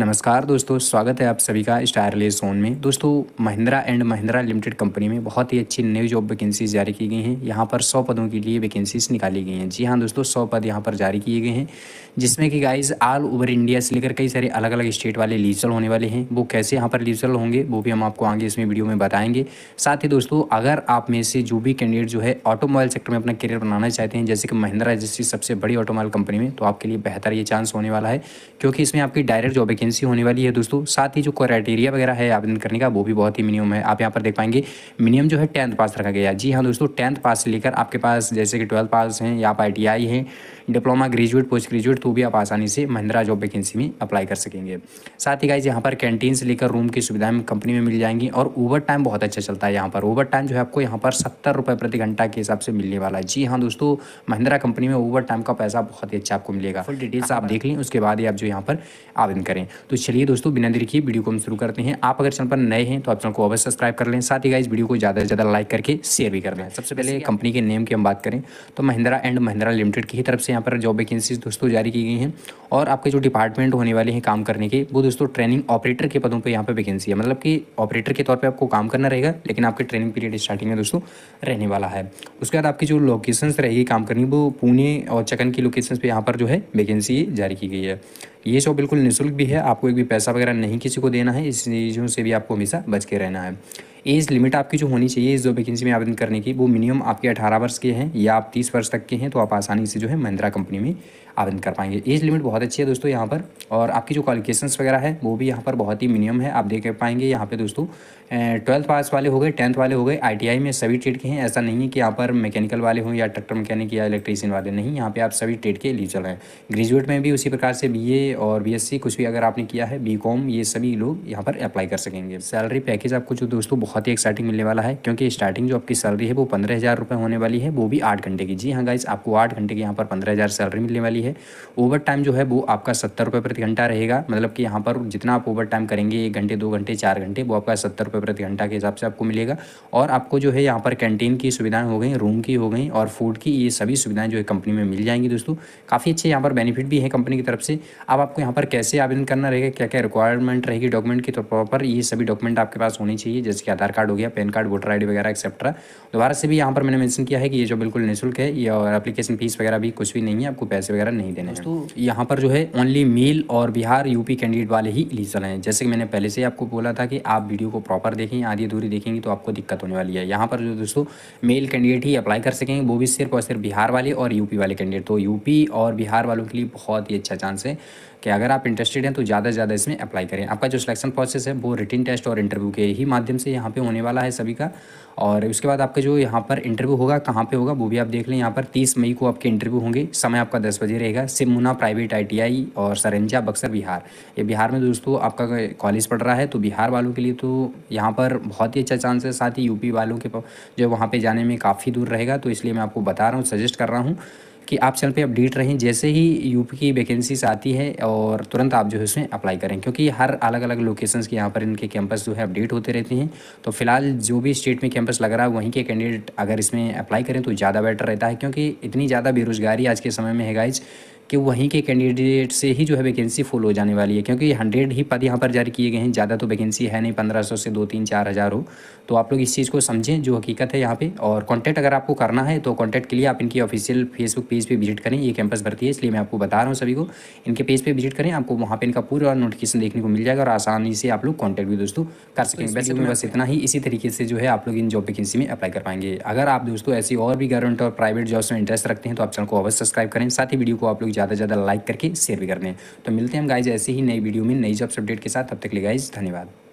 नमस्कार दोस्तों स्वागत है आप सभी का स्टारले जोन में दोस्तों Mahindra and Mahindra limited company में बहुत ही अच्छी न्यू जॉब वैकेंसीज जारी की गई हैं यहाँ पर 100 पदों के लिए वैकेंसीज निकाली गई हैं जी हाँ दोस्तों 100 पद यहाँ पर जारी किए गए हैं जिसमें कि गाइज ऑल ओवर इंडिया से लेकर कई सारे अलग अलग स्टेट वाले लीजल होने वाले हैं वो कैसे यहाँ पर लीजल होंगे वो भी हम आपको आगे इसमें वीडियो में बताएंगे साथ ही दोस्तों अगर आप में से जो भी कैंडिडेट जो है ऑटोमोबाइल सेक्टर में अपना करियर बनाना चाहते हैं जैसे कि महिंद्रा जैसी सबसे बड़ी ऑटोमोबाइल कंपनी में तो आपके लिए बेहतर ये चांस होने वाला है क्योंकि इसमें आपकी डायरेक्ट जॉब वैकेंसी होने वाली है दोस्तों साथ ही जो क्राइटेरिया वगैरह है आवेदन करने का वो भी बहुत ही मिनिमम है आप यहाँ पर देख पाएंगे मिनिमम जो है टेंथ पास रखा गया जी हाँ दोस्तों टेंथ पास लेकर आपके पास जैसे कि ट्वेल्थ पास हैं या आप आई हैं डिप्लोमा ग्रेजुएट पोस्ट ग्रेजुएट तो भी आप आसानी से महिंद्रा जॉब वैकेंसी में अप्लाई कर सकेंगे साथ ही गाइज यहाँ पर कैंटीन से लेकर रूम की सुविधाएं कंपनी में मिल जाएंगी और ओवर टाइम बहुत अच्छा चलता है यहाँ पर ओवर टाइम जो है आपको यहाँ पर सत्तर रुपये प्रति घंटा के हिसाब से मिलने वाला है जी हाँ दोस्तों महिंद्रा कंपनी में ओवर टाइम का पैसा बहुत ही अच्छा आपको मिलेगा फुल डिटेल्स आप देख लें उसके बाद ही आप जो यहाँ पर आवेदन करें तो चलिए दोस्तों बिना देर की वीडियो को हम शुरू करते हैं आप अगर चैनल पर नए हैं तो आप चैनल को अवश्य सब्सक्राइब कर लें साथ ही गाइज वीडियो को ज़्यादा से ज़्यादा लाइक करके शेयर भी कर लें सबसे पहले कंपनी के नेम की हम बात करें तो महिंद्रा एंड महिंद्रा लिमिटेड की तरफ से यहाँ पर जॉब वैकेंसीज दोस्तों जारी की गई हैं और आपके जो डिपार्टमेंट होने वाले हैं काम करने के वो दोस्तों ट्रेनिंग ऑपरेटर के पदों पे यहाँ पे वैकेंसी है मतलब कि ऑपरेटर के तौर पे आपको काम करना रहेगा लेकिन आपके ट्रेनिंग पीरियड स्टार्टिंग में दोस्तों रहने वाला है उसके बाद आपकी जो लोकेशन रहेगी काम करनी वो पुणे और चकन की लोकेशन पर यहाँ पर जो है वैकेंसी जारी की गई है ये जो बिल्कुल निःशुल्क भी है आपको एक भी पैसा वगैरह नहीं किसी को देना है इस चीज़ों से भी आपको हमेशा बच के रहना है एज लिमिट आपकी जो होनी चाहिए इस जो वैकेंसी में आवेदन करने की वो मिनिमम आपके अठारह वर्ष के हैं या आप तीस वर्ष तक के हैं तो आप आसानी से जो है महिंद्रा कंपनी में आवेदन कर पाएंगे एज लिमिट बहुत अच्छी है दोस्तों यहाँ पर और आपकी जो क्वालिफिकेशन वगैरह है वो भी यहाँ पर बहुत ही मिनिमम है आप देख पाएंगे यहाँ पर दोस्तों ट्वेल्थ पास वाले हो गए टेंथ वाले हो गए आई में सभी ट्रेड के हैं ऐसा नहीं है कि यहाँ पर मैकेनिकल वाले हों या ट्रैक्टर मैकेनिक या इलेक्ट्रीशियन वाले नहीं यहाँ पर आप सभी ट्रेड के लिए चल रहे हैं ग्रेजुएट में भी उसी प्रकार से बी और बी कुछ भी अगर आपने किया है बी ये सभी लोग यहाँ पर अप्लाई कर सकेंगे सैलरी पैकेज आपको जो दोस्तों बहुत बहुत ही एक्साइटिंग मिलने वाला है क्योंकि स्टार्टिंग जो आपकी सैलरी है वो पंद्रह हज़ार रुपये होने वाली है वो भी आठ घंटे की जी हाँ गाइज आपको आठ घंटे की यहाँ पर पंद्रह हज़ार सैलरी मिलने वाली है ओवर टाइम जो है वो आपका सत्तर रुपये प्रति घंटा रहेगा मतलब कि यहाँ पर जितना आप ओवर टाइम करेंगे एक घंटे दो घंटे चार घंटे वो आपका सत्तर रुपये प्रति घंटा के हिसाब से आपको मिलेगा और आपको जो है यहाँ पर कैंटीन की सुविधाएँ हो गई रूम की हो गई और फूड की ये सभी सुविधाएँ जो है कंपनी में मिल जाएंगी दोस्तों काफ़ी अच्छे यहाँ पर बेनिफिट भी है कंपनी की तरफ से अब आपको यहाँ पर कैसे आवेदन करना रहेगा क्या क्या रिक्वायरमेंट रहेगी डॉक्यूमेंट की तौर तो पर ये सभी डॉक्यूमेंट आपके पास होनी चाहिए जैसे कि आधार आधार कार्ड हो गया पैन कार्ड वोटर आई वगैरह एक्सेट्रा दोबारा से भी यहाँ पर मैंने मैंशन किया है कि ये जो बिल्कुल निःशुल्क है ये और एप्लीकेशन फीस वगैरह भी कुछ भी नहीं है आपको पैसे वगैरह नहीं देने तो यहाँ पर जो है ओनली मेल और बिहार यूपी कैंडिडेट वाले ही इलीजल हैं जैसे कि मैंने पहले से आपको बोला था कि आप वीडियो को प्रॉपर देखें आधी अधूरी देखेंगे तो आपको दिक्कत होने वाली है यहाँ पर जो दोस्तों मेल कैंडिडेट ही अप्लाई कर सकेंगे वो भी सिर्फ और सिर्फ बिहार वाले और यूपी वाले कैंडिडेट तो यूपी और बिहार वालों के लिए बहुत ही अच्छा चांस है कि अगर आप इंटरेस्टेड हैं तो ज़्यादा से ज़्यादा इसमें अप्लाई करें आपका जो सिलेक्शन प्रोसेस है वो रिटर्न टेस्ट और इंटरव्यू के ही माध्यम से यहाँ पे होने वाला है सभी का और उसके बाद आपका जो यहाँ पर इंटरव्यू होगा कहाँ पे होगा वो भी आप देख लें यहाँ पर 30 मई को आपके इंटरव्यू होंगे समय आपका 10 बजे रहेगा सिमुना प्राइवेट आईटीआई और सरंजा बक्सर बिहार ये बिहार में दोस्तों आपका कॉलेज पढ़ रहा है तो बिहार वालों के लिए तो यहाँ पर बहुत ही अच्छा चांस है साथ ही यूपी वालों के जो वहाँ पर जाने में काफ़ी दूर रहेगा तो इसलिए मैं आपको बता रहा हूँ सजेस्ट कर रहा हूँ कि आप चैनल पे अपडेट रहें जैसे ही यूपी की वैकेंसीज आती है और तुरंत आप जो है उसमें अप्लाई करें क्योंकि हर अलग अलग लोकेशंस के यहाँ पर इनके कैंपस जो है अपडेट होते रहते हैं तो फिलहाल जो भी स्टेट में कैंपस लग रहा है वहीं के कैंडिडेट अगर इसमें अप्लाई करें तो ज़्यादा बेटर रहता है क्योंकि इतनी ज़्यादा बेरोज़गारी आज के समय में है गाइज कि वहीं के कैंडिडेट से ही जो है वैकेंसी फुल हो जाने वाली है क्योंकि हंड्रेड ही पद यहाँ पर जारी किए गए हैं ज़्यादा तो वैकेंसी है नहीं पंद्रह सौ से दो तीन चार हज़ार हो तो आप लोग इस चीज़ को समझें जो हकीकत है यहाँ पर और कॉन्टैक्ट अगर आपको करना है तो कॉन्टैक्ट के लिए आप इनकी ऑफिशियल फेसबुक पेज पर विजिट करें ये कैंपस भर्ती है इसलिए मैं आपको बता रहा हूँ सभी को इनके पेज पर विजिट करें आपको वहाँ पर इनका पूरा नोटिफिकेशन देखने को मिल जाएगा और आसानी से आप लोग कॉन्टैक्ट भी दोस्तों कर सकेंगे तो वैसे तो बस इतना ही इसी तरीके से जो है आप लोग इन जॉब वैकेंसी में अप्लाई कर पाएंगे अगर आप दोस्तों ऐसी और भी गवर्नमेंट और प्राइवेट जॉब्स में इंटरेस्ट रखते हैं तो आप चैनल को अवश्य सब्सक्राइब करें साथ ही वीडियो को आप लोग ज़्यादा से ज़्यादा लाइक करके शेयर भी कर दें तो मिलते हैं हम गाइज ऐसे ही नई वीडियो में नई जॉब्स अपडेट के साथ तब तक ले गाइज धन्यवाद